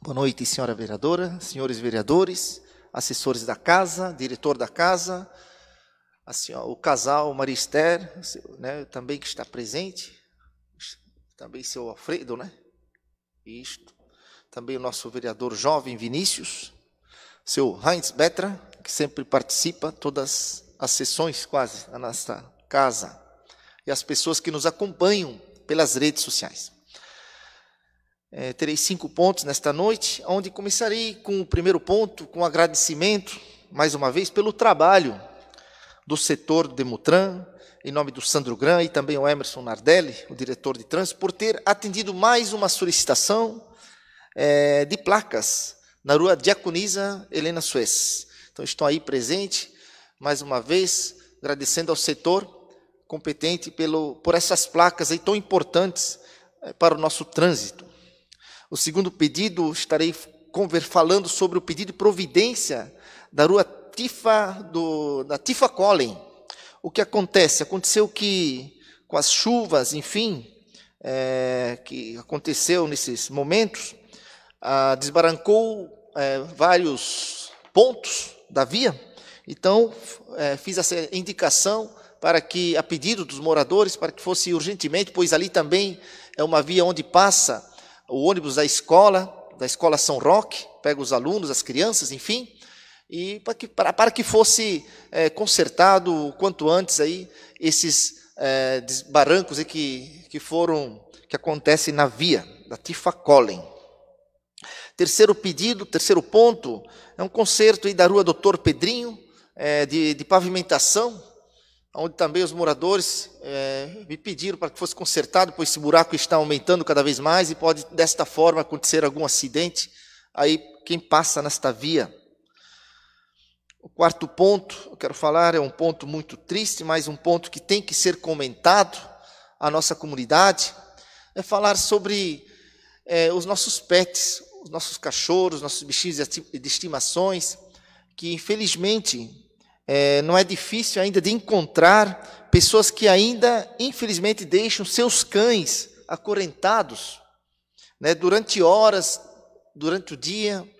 Boa noite, senhora vereadora, senhores vereadores, assessores da casa, diretor da casa, senhora, o casal Marister, né, também que está presente, também seu Alfredo, né? Isto. Também o nosso vereador jovem Vinícius, seu Heinz Betra, que sempre participa todas as sessões quase na nossa casa, e as pessoas que nos acompanham pelas redes sociais. É, terei cinco pontos nesta noite, onde começarei com o primeiro ponto, com agradecimento, mais uma vez, pelo trabalho do setor do Demutran, em nome do Sandro Gran e também o Emerson Nardelli, o diretor de trânsito, por ter atendido mais uma solicitação é, de placas na rua Diaconisa Helena Suez. Então, estou aí presente, mais uma vez, agradecendo ao setor competente pelo, por essas placas aí tão importantes é, para o nosso trânsito. O segundo pedido, estarei falando sobre o pedido de providência da rua Tifa, do, da Tifa Collin. O que acontece? Aconteceu que, com as chuvas, enfim, é, que aconteceu nesses momentos, desbarancou é, vários pontos da via. Então, é, fiz essa indicação para que, a pedido dos moradores, para que fosse urgentemente, pois ali também é uma via onde passa o ônibus da escola, da escola São Roque, pega os alunos, as crianças, enfim, e para que, para, para que fosse é, consertado o quanto antes aí esses é, barrancos aí que, que foram que acontecem na via da Tifa Collen. Terceiro pedido, terceiro ponto, é um conserto aí da rua Doutor Pedrinho, é, de, de pavimentação, onde também os moradores é, me pediram para que fosse consertado, pois esse buraco está aumentando cada vez mais e pode, desta forma, acontecer algum acidente. Aí, quem passa nesta via. O quarto ponto, eu quero falar, é um ponto muito triste, mas um ponto que tem que ser comentado à nossa comunidade, é falar sobre é, os nossos pets, os nossos cachorros, nossos bichinhos de estimações, que infelizmente é, não é difícil ainda de encontrar pessoas que ainda, infelizmente, deixam seus cães acorrentados né, durante horas, durante o dia,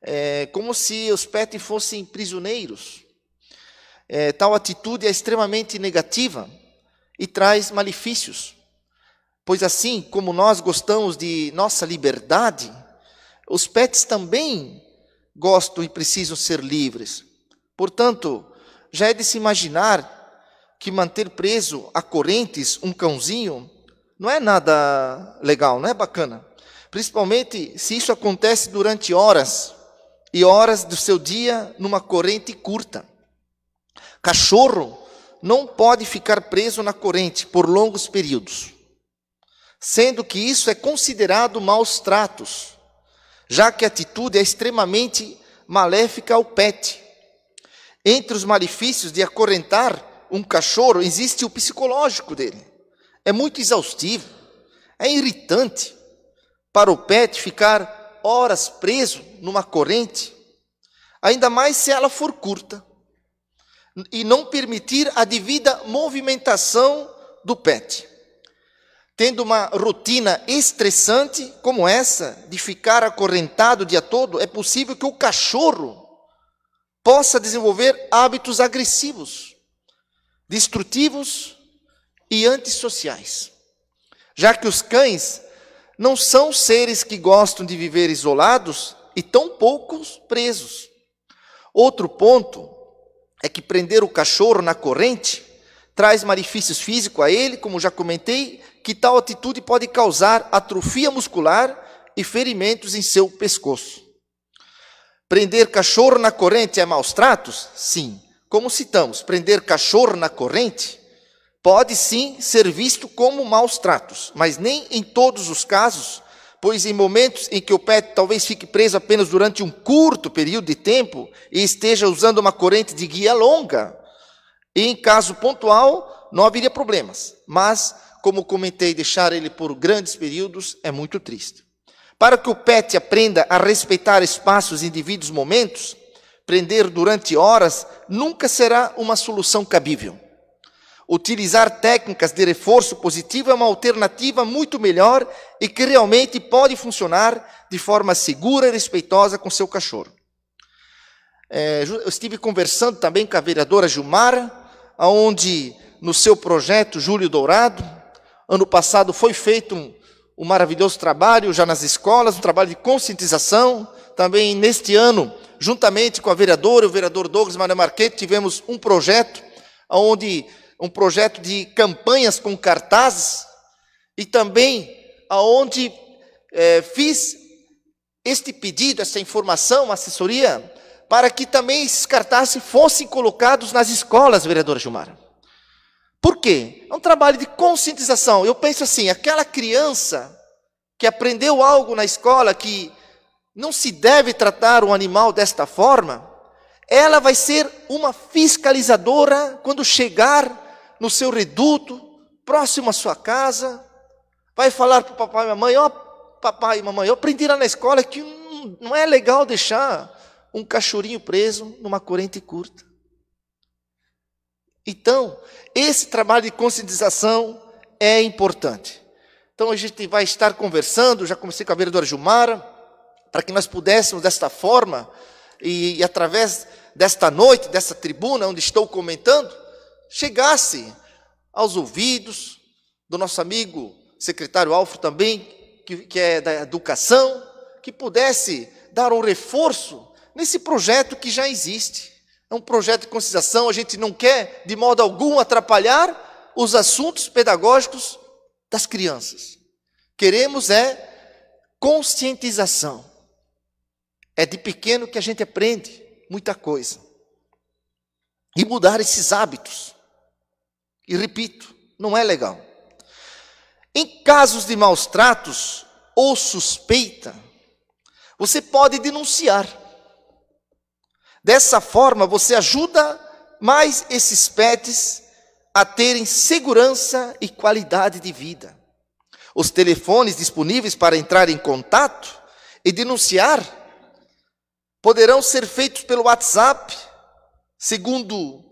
é, como se os pets fossem prisioneiros. É, tal atitude é extremamente negativa e traz malefícios, pois assim como nós gostamos de nossa liberdade, os pets também gostam e precisam ser livres. Portanto, já é de se imaginar que manter preso a correntes um cãozinho não é nada legal, não é bacana. Principalmente se isso acontece durante horas e horas do seu dia numa corrente curta. Cachorro não pode ficar preso na corrente por longos períodos, sendo que isso é considerado maus tratos, já que a atitude é extremamente maléfica ao pet, entre os malefícios de acorrentar um cachorro existe o psicológico dele. É muito exaustivo, é irritante para o pet ficar horas preso numa corrente, ainda mais se ela for curta, e não permitir a devida movimentação do pet. Tendo uma rotina estressante como essa, de ficar acorrentado o dia todo, é possível que o cachorro possa desenvolver hábitos agressivos, destrutivos e antissociais. Já que os cães não são seres que gostam de viver isolados e tão poucos presos. Outro ponto é que prender o cachorro na corrente traz malefícios físicos a ele, como já comentei, que tal atitude pode causar atrofia muscular e ferimentos em seu pescoço. Prender cachorro na corrente é maus tratos? Sim. Como citamos, prender cachorro na corrente pode sim ser visto como maus tratos, mas nem em todos os casos, pois em momentos em que o pet talvez fique preso apenas durante um curto período de tempo e esteja usando uma corrente de guia longa, em caso pontual não haveria problemas, mas como comentei, deixar ele por grandes períodos é muito triste. Para que o pet aprenda a respeitar espaços, indivíduos, momentos, prender durante horas nunca será uma solução cabível. Utilizar técnicas de reforço positivo é uma alternativa muito melhor e que realmente pode funcionar de forma segura e respeitosa com seu cachorro. É, eu estive conversando também com a vereadora Gilmara, onde no seu projeto Júlio Dourado, ano passado foi feito um, um maravilhoso trabalho já nas escolas, um trabalho de conscientização. Também neste ano, juntamente com a vereadora, o vereador Douglas Maria Marquete, tivemos um projeto onde um projeto de campanhas com cartazes e também aonde é, fiz este pedido, essa informação, assessoria, para que também esses cartazes fossem colocados nas escolas, vereadora Gilmar. Por quê? É um trabalho de conscientização. Eu penso assim: aquela criança que aprendeu algo na escola que não se deve tratar um animal desta forma, ela vai ser uma fiscalizadora quando chegar no seu reduto, próximo à sua casa, vai falar para o papai e mamãe: ó, oh, papai e mamãe, eu aprendi lá na escola que não é legal deixar um cachorrinho preso numa corrente curta. Então, esse trabalho de conscientização é importante. Então, a gente vai estar conversando, já comecei com a vereadora Gilmara, para que nós pudéssemos, desta forma, e, e através desta noite, dessa tribuna onde estou comentando, chegasse aos ouvidos do nosso amigo secretário Alfro também, que, que é da educação, que pudesse dar um reforço nesse projeto que já existe. É um projeto de conscientização, a gente não quer, de modo algum, atrapalhar os assuntos pedagógicos das crianças. Queremos é conscientização. É de pequeno que a gente aprende muita coisa. E mudar esses hábitos. E repito, não é legal. Em casos de maus tratos ou suspeita, você pode denunciar. Dessa forma, você ajuda mais esses pets a terem segurança e qualidade de vida. Os telefones disponíveis para entrar em contato e denunciar poderão ser feitos pelo WhatsApp, segundo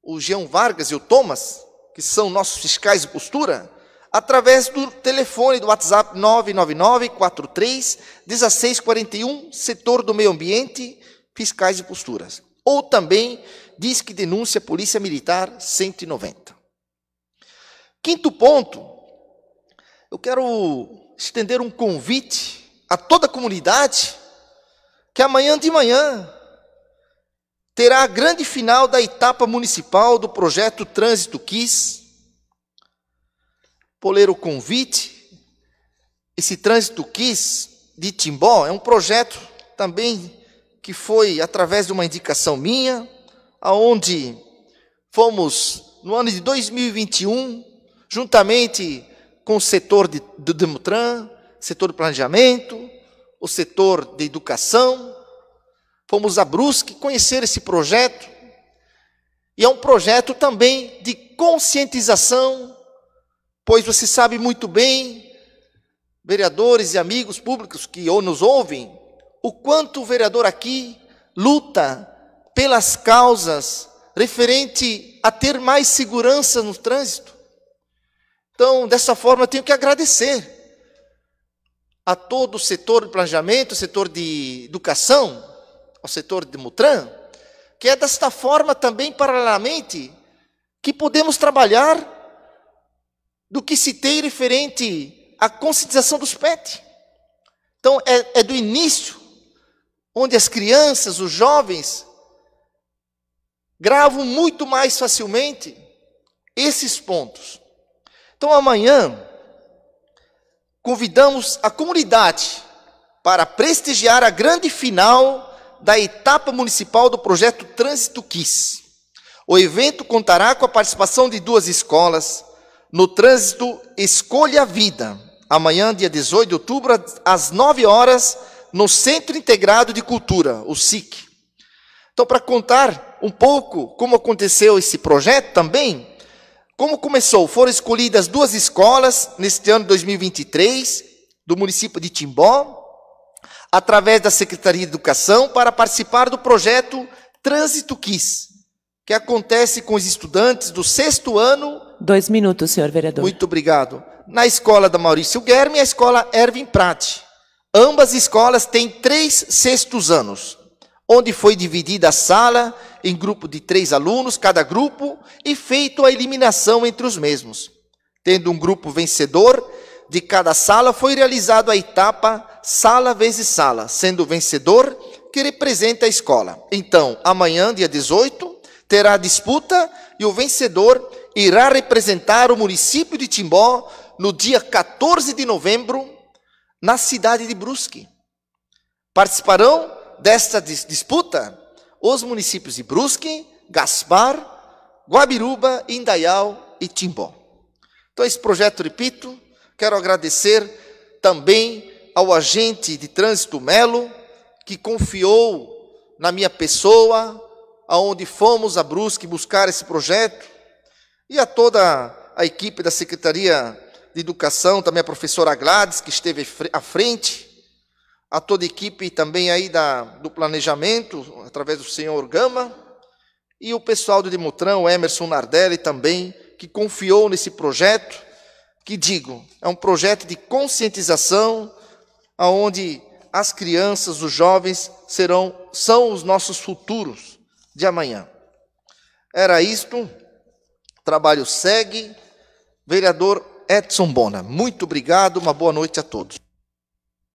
o Jean Vargas e o Thomas, que são nossos fiscais de postura, através do telefone do WhatsApp 999 43 1641, setor do meio ambiente, fiscais e posturas. Ou também diz que denúncia Polícia Militar 190. Quinto ponto, eu quero estender um convite a toda a comunidade que amanhã de manhã terá a grande final da etapa municipal do projeto Trânsito Quis. Poleiro ler o convite, esse Trânsito Quis de Timbó é um projeto também que foi através de uma indicação minha, aonde fomos no ano de 2021, juntamente com o setor de, do Demutran, setor do planejamento, o setor de educação, fomos a Brusque conhecer esse projeto. E é um projeto também de conscientização, pois você sabe muito bem, vereadores e amigos públicos que ou nos ouvem, o quanto o vereador aqui luta pelas causas referente a ter mais segurança no trânsito. Então, dessa forma, eu tenho que agradecer a todo o setor de planejamento, o setor de educação, ao setor de Mutran, que é desta forma também, paralelamente, que podemos trabalhar do que citei referente à conscientização dos PET. Então, é, é do início onde as crianças, os jovens, gravam muito mais facilmente esses pontos. Então, amanhã, convidamos a comunidade para prestigiar a grande final da etapa municipal do projeto Trânsito Kiss. O evento contará com a participação de duas escolas no trânsito Escolha a Vida, amanhã, dia 18 de outubro, às 9 horas no Centro Integrado de Cultura, o SIC. Então, para contar um pouco como aconteceu esse projeto também, como começou? Foram escolhidas duas escolas neste ano de 2023, do município de Timbó, através da Secretaria de Educação, para participar do projeto Trânsito Quis, que acontece com os estudantes do sexto ano. Dois minutos, senhor vereador. Muito obrigado. Na escola da Maurício Guerme e a escola Erwin Prati. Ambas escolas têm três sextos anos, onde foi dividida a sala em grupo de três alunos, cada grupo, e feito a eliminação entre os mesmos. Tendo um grupo vencedor de cada sala, foi realizada a etapa sala vezes sala, sendo o vencedor que representa a escola. Então, amanhã, dia 18, terá a disputa e o vencedor irá representar o município de Timbó no dia 14 de novembro na cidade de Brusque. Participarão desta disputa os municípios de Brusque, Gaspar, Guabiruba, Indaial e Timbó. Então, esse projeto, repito, quero agradecer também ao agente de trânsito Melo, que confiou na minha pessoa, aonde fomos a Brusque buscar esse projeto, e a toda a equipe da Secretaria de educação, também a professora Gladys, que esteve à frente, a toda a equipe também aí da, do planejamento, através do senhor Gama, e o pessoal do Dimutran, o Emerson Nardelli também, que confiou nesse projeto, que digo, é um projeto de conscientização, onde as crianças, os jovens, serão, são os nossos futuros de amanhã. Era isto, o trabalho segue, vereador Edson Bona. Muito obrigado, uma boa noite a todos.